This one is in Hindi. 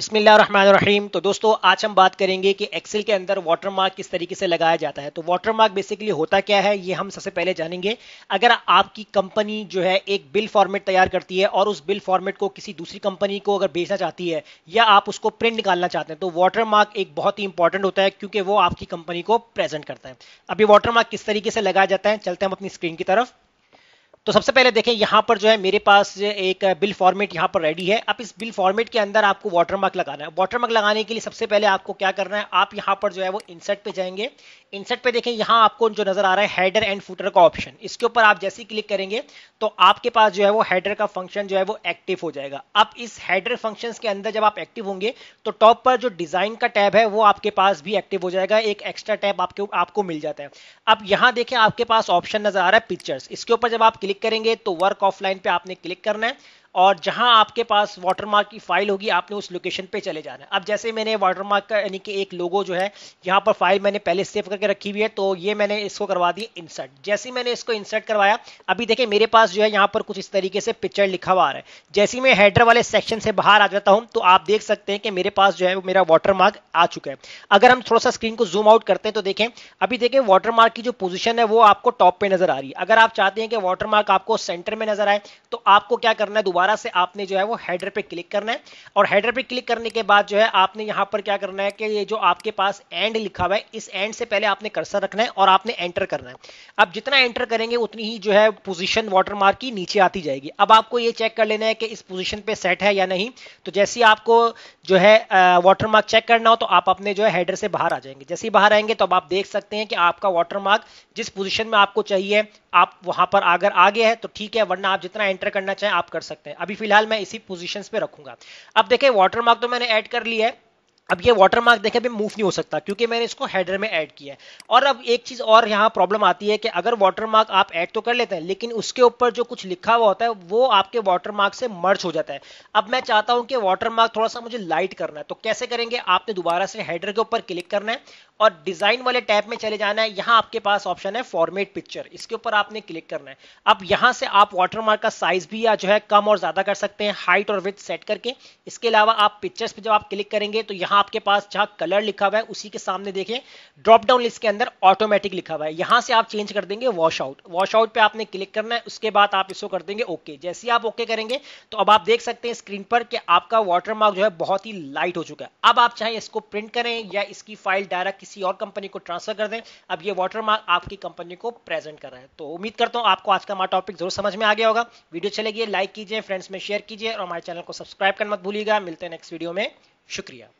बिस्मिल्लाम तो दोस्तों आज हम बात करेंगे कि एक्सेल के अंदर वाटरमार्क किस तरीके से लगाया जाता है तो वाटरमार्क बेसिकली होता क्या है ये हम सबसे पहले जानेंगे अगर आपकी कंपनी जो है एक बिल फॉर्मेट तैयार करती है और उस बिल फॉर्मेट को किसी दूसरी कंपनी को अगर बेचना चाहती है या आप उसको प्रिंट निकालना चाहते हैं तो वाटरमार्क एक बहुत ही इंपॉर्टेंट होता है क्योंकि वो आपकी कंपनी को प्रेजेंट करता है अभी वाटरमार्क किस तरीके से लगाया जाता है चलते हम अपनी स्क्रीन की तरफ तो सबसे पहले देखें यहां पर जो है मेरे पास एक बिल फॉर्मेट यहां पर रेडी है अब इस बिल फॉर्मेट के अंदर आपको वाटरमार्क लगाना है वाटरमार्क लगाने के लिए सबसे पहले आपको क्या करना है आप यहां पर जो है वो इंसर्ट पे जाएंगे इंसर्ट पे देखें यहां आपको जो नजर आ रहा है हेडर एंड फुटर का ऑप्शन इसके ऊपर आप जैसे ही क्लिक करेंगे तो आपके पास जो है वो हेडर का फंक्शन जो है वो एक्टिव हो जाएगा अब इस हेडर फंक्शन के अंदर जब आप एक्टिव होंगे तो टॉप पर जो डिजाइन का टैब है वो आपके पास भी एक्टिव हो जाएगा एक एक्स्ट्रा टैब आपके आपको मिल जाता है अब यहां देखें आपके पास ऑप्शन नजर आ रहा है पिक्चर्स इसके ऊपर जब आप क्लिक क्लिक करेंगे तो वर्क ऑफलाइन पे आपने क्लिक करना है और जहां आपके पास वाटरमार्क की फाइल होगी आपने उस लोकेशन पे चले जाना है अब जैसे मैंने वाटरमार्क का यानी कि एक लोगो जो है यहां पर फाइल मैंने पहले सेव करके रखी हुई है तो ये मैंने इसको करवा दी इंसर्ट जैसे ही मैंने इसको इंसर्ट करवाया अभी देखिए मेरे पास जो है यहाँ पर कुछ इस तरीके से पिक्चर लिखा हुआ आ रहा है जैसे ही मैं हेडर वाले सेक्शन से बाहर आ जाता हूँ तो आप देख सकते हैं कि मेरे पास जो है वो मेरा वाटरमार्क आ चुका है अगर हम थोड़ा सा स्क्रीन को जूम आउट करते हैं तो देखें अभी देखें वाटरमार्क की जो पोजिशन है वो आपको टॉप पे नजर आ रही है अगर आप चाहते हैं कि वाटरमार्क आपको सेंटर में नजर आए तो आपको क्या करना है दोबारा दोबारा से आपने जो है वो हेडर पे क्लिक करना है और हेडर पे क्लिक करने के बाद जो है आपने यहां पर क्या करना है कि ये जो आपके पास एंड लिखा हुआ है इस एंड से पहले आपने कर्सर रखना है और आपने एंटर करना है अब जितना एंटर करेंगे उतनी ही जो है पोजिशन वाटरमार्क की नीचे आती जाएगी अब आपको ये चेक कर लेना है कि इस पोजिशन पे सेट है या नहीं तो जैसे आपको जो है वाटरमार्क चेक करना हो तो आप अपने जो है हेडर से बाहर आ जाएंगे जैसे ही बाहर आएंगे तो अब आप देख सकते हैं कि आपका वाटरमार्क जिस पोजिशन में आपको चाहिए आप वहां पर अगर आ गया है तो ठीक है वरना आप जितना एंटर करना चाहें आप कर सकते हैं सकते हैं अभी फिलहाल मैं इसी पोजिशन पे रखूंगा अब देखें वाटरमार्क तो मैंने ऐड कर लिया है अब ये वाटर मार्क देखें अभी मूव नहीं हो सकता क्योंकि मैंने इसको हेडर में ऐड किया है और अब एक चीज़ और यहाँ प्रॉब्लम आती है कि अगर वाटर मार्क आप ऐड तो कर लेते हैं लेकिन उसके ऊपर जो कुछ लिखा हुआ होता है वो आपके वाटर मार्क से मर्च हो जाता है अब मैं चाहता हूं कि वाटर मार्क थोड़ा सा मुझे लाइट करना है तो कैसे करेंगे आपने दोबारा से हेडर के ऊपर क्लिक करना है और डिजाइन वाले टैब में चले जाना है यहां आपके पास ऑप्शन है फॉर्मेट पिक्चर इसके ऊपर आपने क्लिक करना है अब यहां से आप वाटरमार्क का साइज भी या जो है कम और ज्यादा कर सकते हैं हाइट और विथ सेट करके इसके अलावा आप पिक्चर्स पे जब आप क्लिक करेंगे तो यहां आपके पास जहां कलर लिखा हुआ है उसी के सामने देखें ड्रॉप डाउन लिस्ट के अंदर ऑटोमेटिक लिखा हुआ है यहां से आप चेंज कर देंगे वॉश आउट वॉश आउट पर आपने क्लिक करना है उसके बाद आप इसको कर देंगे ओके okay. जैसे आप ओके करेंगे तो अब आप देख सकते हैं स्क्रीन पर कि आपका वाटरमार्क जो है बहुत ही लाइट हो चुका है अब आप चाहे इसको प्रिंट करें या इसकी फाइल डायरेक्ट किसी और कंपनी को ट्रांसफर कर दें अब ये वाटरमार्क आपकी कंपनी को प्रेजेंट कर रहा है तो उम्मीद करता हूँ आपको आज का हमारा टॉपिक जरूर समझ में आ गया होगा वीडियो चलेगी लाइक कीजिए फ्रेंड्स में शेयर कीजिए और हमारे चैनल को सब्सक्राइब करना मत भूलिएगा मिलते हैं नेक्स्ट वीडियो में शुक्रिया